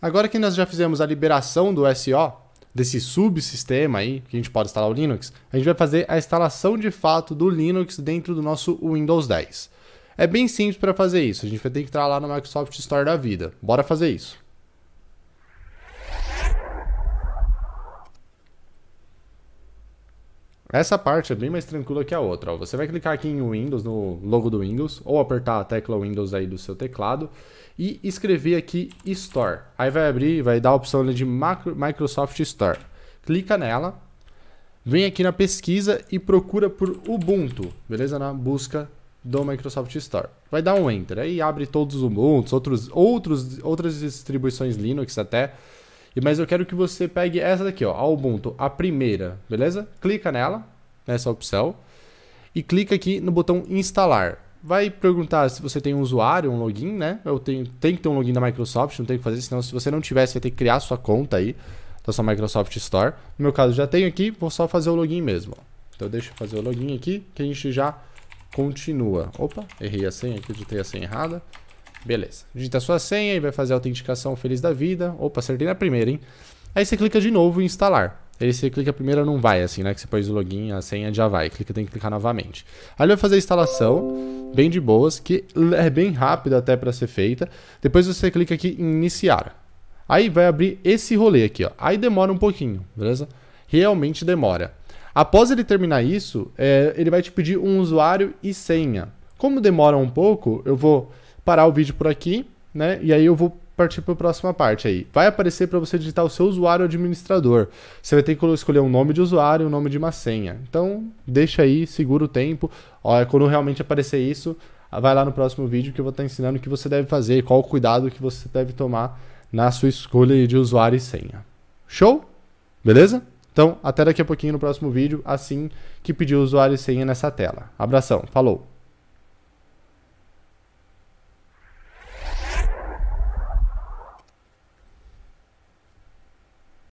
Agora que nós já fizemos a liberação do SO, desse subsistema aí, que a gente pode instalar o Linux, a gente vai fazer a instalação de fato do Linux dentro do nosso Windows 10. É bem simples para fazer isso, a gente vai ter que entrar lá no Microsoft Store da vida. Bora fazer isso. Essa parte é bem mais tranquila que a outra. Ó. Você vai clicar aqui em Windows, no logo do Windows, ou apertar a tecla Windows aí do seu teclado e escrever aqui Store. Aí vai abrir, vai dar a opção de Microsoft Store. Clica nela, vem aqui na pesquisa e procura por Ubuntu, beleza? Na busca do Microsoft Store. Vai dar um Enter, aí abre todos os Ubuntu, outros, outros, outras distribuições Linux até, mas eu quero que você pegue essa daqui, ó, a Ubuntu, a primeira, beleza? Clica nela, nessa né, opção, e clica aqui no botão instalar. Vai perguntar se você tem um usuário, um login, né? Eu tenho, tem que ter um login da Microsoft, não tem que fazer, senão se você não tiver, você vai ter que criar sua conta aí da sua Microsoft Store. No meu caso já tenho aqui, vou só fazer o login mesmo. Então deixa eu fazer o login aqui, que a gente já continua. Opa, errei a senha aqui, digitei a senha errada. Beleza. Digita sua senha e vai fazer a autenticação feliz da vida. Opa, acertei na primeira, hein? Aí você clica de novo em instalar. Aí você clica primeiro, não vai, assim, né? Que você pôs o login, a senha já vai. Clica, tem que clicar novamente. Aí ele vai fazer a instalação, bem de boas, que é bem rápida até para ser feita. Depois você clica aqui em iniciar. Aí vai abrir esse rolê aqui, ó. Aí demora um pouquinho, beleza? Realmente demora. Após ele terminar isso, é, ele vai te pedir um usuário e senha. Como demora um pouco, eu vou parar o vídeo por aqui, né? E aí eu vou partir para a próxima parte aí. Vai aparecer para você digitar o seu usuário administrador. Você vai ter que escolher um nome de usuário e um nome de uma senha. Então, deixa aí, segura o tempo. Olha é quando realmente aparecer isso, vai lá no próximo vídeo que eu vou estar tá ensinando o que você deve fazer, qual o cuidado que você deve tomar na sua escolha de usuário e senha. Show? Beleza? Então, até daqui a pouquinho no próximo vídeo, assim que pedir o usuário e senha nessa tela. Abração, falou!